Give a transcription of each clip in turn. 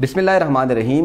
बिसमीम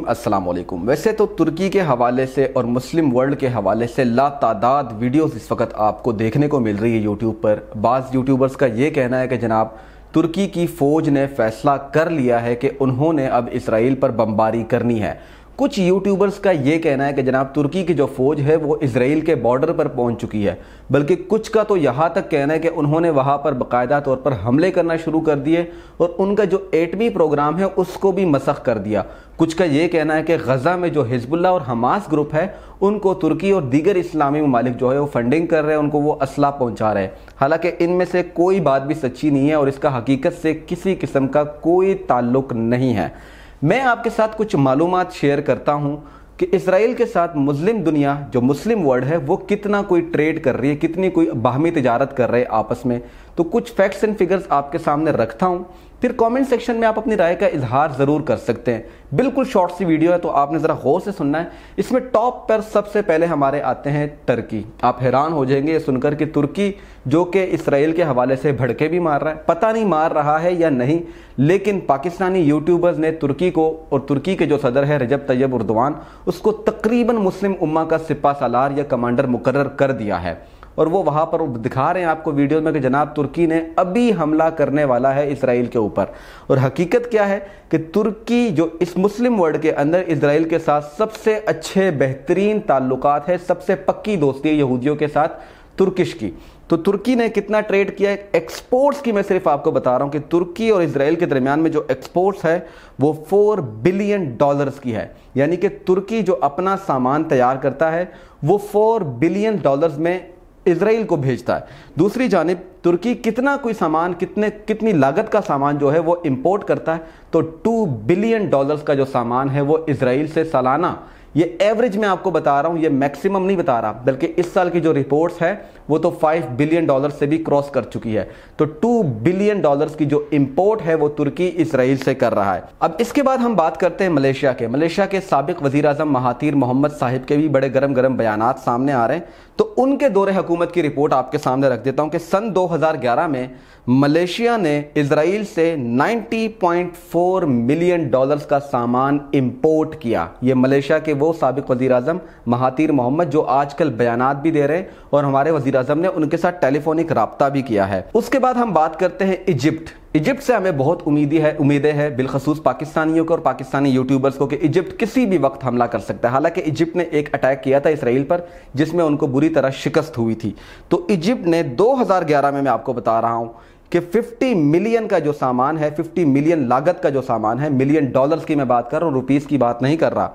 अल्लाम वैसे तो तुर्की के हवाले से और मुस्लिम वर्ल्ड के हवाले से ला तादाद वीडियोस इस वक्त आपको देखने को मिल रही है यूट्यूब पर बाज़ यूट्यूबर्स का ये कहना है कि जनाब तुर्की की फ़ौज ने फैसला कर लिया है कि उन्होंने अब इसराइल पर बमबारी करनी है कुछ यूट्यूबर्स का ये कहना है कि जनाब तुर्की की जो फ़ौज है वो इसराइल के बॉर्डर पर पहुंच चुकी है बल्कि कुछ का तो यहाँ तक कहना है कि उन्होंने वहाँ पर बाकायदा तौर पर हमले करना शुरू कर दिए और उनका जो एटमी प्रोग्राम है उसको भी मसख कर दिया कुछ का ये कहना है कि गज़ा में जो हिजबुल्ला और हमास ग्रुप है उनको तुर्की और दीगर इस्लामी ममालिक जो है वो फंडिंग कर रहे हैं उनको वो असला पहुँचा रहे हैं हालांकि इनमें से कोई बात भी सच्ची नहीं है और इसका हकीकत से किसी किस्म का कोई ताल्लुक नहीं है मैं आपके साथ कुछ मालूम शेयर करता हूँ कि इसराइल के साथ मुस्लिम दुनिया जो मुस्लिम वर्ल्ड है वो कितना कोई ट्रेड कर रही है कितनी कोई बाहमी तजारत कर रहे हैं आपस में तो कुछ फैक्ट्स एंड फिगर्स आपके सामने रखता हूँ फिर कमेंट सेक्शन में आप अपनी राय का इजहार ज़रूर कर सकते हैं बिल्कुल शॉर्ट सी वीडियो है तो आपने ज़रा गौर से सुनना है इसमें टॉप पर सबसे पहले हमारे आते हैं तुर्की आप हैरान हो जाएंगे ये सुनकर कि तुर्की जो कि इसराइल के हवाले से भड़के भी मार रहा है पता नहीं मार रहा है या नहीं लेकिन पाकिस्तानी यूट्यूबर्स ने तुर्की को और तुर्की के जो सदर है रजब तैयब उर्दवान उसको तकरीबन मुस्लिम उम्मा का सिपा सालार या कमांडर मुकर्र कर दिया है और वो वहाँ पर दिखा रहे हैं आपको वीडियो में कि जनाब तुर्की ने अभी हमला करने वाला है इसराइल के ऊपर और हकीकत क्या है कि तुर्की जो इस मुस्लिम वर्ल्ड के अंदर इसराइल के साथ सबसे अच्छे बेहतरीन ताल्लुक है सबसे पक्की दोस्ती है यहूदियों के साथ तुर्किश की तो तुर्की ने कितना ट्रेड किया है एक्सपोर्ट्स की मैं सिर्फ आपको बता रहा हूं कि तुर्की और इसराइल के दरमियान में जो एक्सपोर्ट्स है वो फोर बिलियन डॉलर्स की है यानी कि तुर्की जो अपना सामान तैयार करता है वो फोर बिलियन डॉलर्स में इसराइल को भेजता है दूसरी जानब तुर्की कितना कोई सामान कितने कितनी लागत का सामान जो है वो इम्पोर्ट करता है तो टू बिलियन डॉलर्स का जो सामान है वो इसराइल से सालाना ये एवरेज मैं आपको बता रहा हूँ ये मैक्सिमम नहीं बता रहा बल्कि इस साल की जो रिपोर्ट्स है वो तो फाइव बिलियन डॉलर से भी क्रॉस कर चुकी है तो टू बिलियन डॉलर की जो इम्पोर्ट है वो तुर्की इसराइल से कर रहा है अब इसके बाद हम बात करते हैं मलेशिया के मलेशिया के सबक वजी अजम महातीर मोहम्मद साहिब के भी बड़े गर्म गर्म बयान सामने आ रहे हैं तो उनके दौरे हुकूमत की रिपोर्ट आपके सामने रख देता हूं कि सन 2011 में मलेशिया ने इसराइल से 90.4 मिलियन डॉलर्स का सामान इंपोर्ट किया ये मलेशिया के वो सबक वजी अजम मोहम्मद जो आजकल बयान भी दे रहे हैं और हमारे वजी वजीर अजम ने उनके साथ टेलीफोनिक रबता भी किया है उसके बाद हम बात करते हैं इजिप्ट इजिप्ट से हमें बहुत उम्मीदी है उम्मीदें हैं बिलखसूस पाकिस्तानियों को और पाकिस्तानी यूट्यूबर्स को कि इजिप्ट किसी भी वक्त हमला कर सकता है हालांकि इजिप्ट ने एक अटैक किया था इसराइल पर जिसमें उनको बुरी तरह शिकस्त हुई थी तो इजिप्ट ने 2011 में मैं आपको बता रहा हूं कि 50 मिलियन का जो सामान है 50 मिलियन लागत का जो सामान है मिलियन डॉलर्स की मैं बात कर रहा हूँ रुपीज़ की बात नहीं कर रहा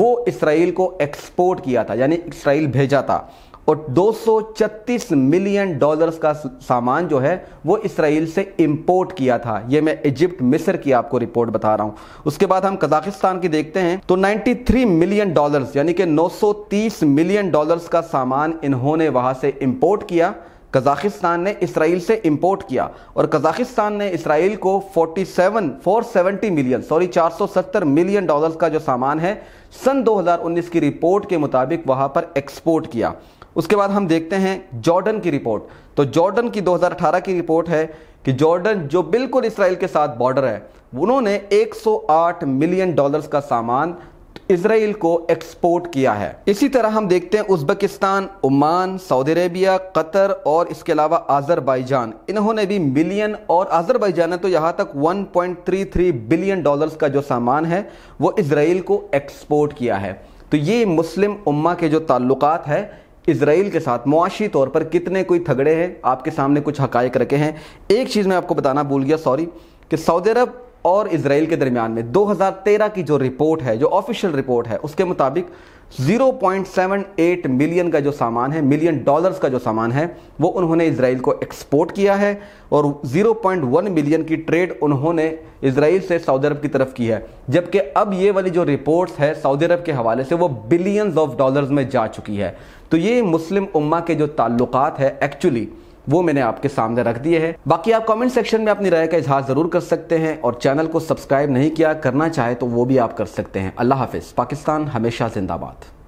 वो इसराइल को एक्सपोर्ट किया था यानी इसराइल भेजा था और 236 मिलियन डॉलर्स का सामान जो है वो इसराइल से इंपोर्ट किया था ये मैं इजिप्ट मिस्र की आपको रिपोर्ट बता रहा हूं उसके बाद हम कजाकिस्तान की देखते हैं तो 93 मिलियन डॉलर्स यानी कि 930 मिलियन डॉलर्स का सामान इन्होंने वहां से इंपोर्ट किया कजाकिस्तान ने इसराइल से इंपोर्ट किया और कजाकिस्तान ने इसराइल को 47 470 मिलियन सॉरी 470 मिलियन डॉलर्स का जो सामान है सन 2019 की रिपोर्ट के मुताबिक वहां पर एक्सपोर्ट किया उसके बाद हम देखते हैं जॉर्डन की रिपोर्ट तो जॉर्डन की 2018 की रिपोर्ट है कि जॉर्डन जो बिल्कुल इसराइल के साथ बॉर्डर है उन्होंने 108 मिलियन डॉलर्स का सामान इसराइल को एक्सपोर्ट किया है इसी तरह हम देखते हैं उज्बेकिस्तान उमान सऊदी अरेबिया कतर और इसके अलावा आज़रबाईजान इन्होंने भी मिलियन और आज़रबाईजान ने तो यहाँ तक 1.33 बिलियन डॉलर्स का जो सामान है वो इसराइल को एक्सपोर्ट किया है तो ये मुस्लिम उम्मा के जो ताल्लुकात है इसराइल के साथ मुआशी तौर पर कितने कोई थगड़े हैं आपके सामने कुछ हकायक रखे हैं एक चीज़ मैं आपको बताना भूल गया सॉरी कि सऊदी अरब और इसराइल के दरमियान में 2013 की जो रिपोर्ट है जो ऑफिशियल रिपोर्ट है उसके मुताबिक 0.78 मिलियन का जो सामान है मिलियन डॉलर्स का जो सामान है वो उन्होंने इसराइल को एक्सपोर्ट किया है और 0.1 मिलियन की ट्रेड उन्होंने इसराइल से सऊदी अरब की तरफ की है जबकि अब ये वाली जो रिपोर्ट्स है सऊदी अरब के हवाले से वो बिलियंस ऑफ डॉलर्स में जा चुकी है तो ये मुस्लिम उम्मा के जो ताल्लुकात है एक्चुअली वो मैंने आपके सामने रख दिए हैं बाकी आप कमेंट सेक्शन में अपनी राय का इजहार जरूर कर सकते हैं और चैनल को सब्सक्राइब नहीं किया करना चाहे तो वो भी आप कर सकते हैं अल्लाह हाफिज पाकिस्तान हमेशा जिंदाबाद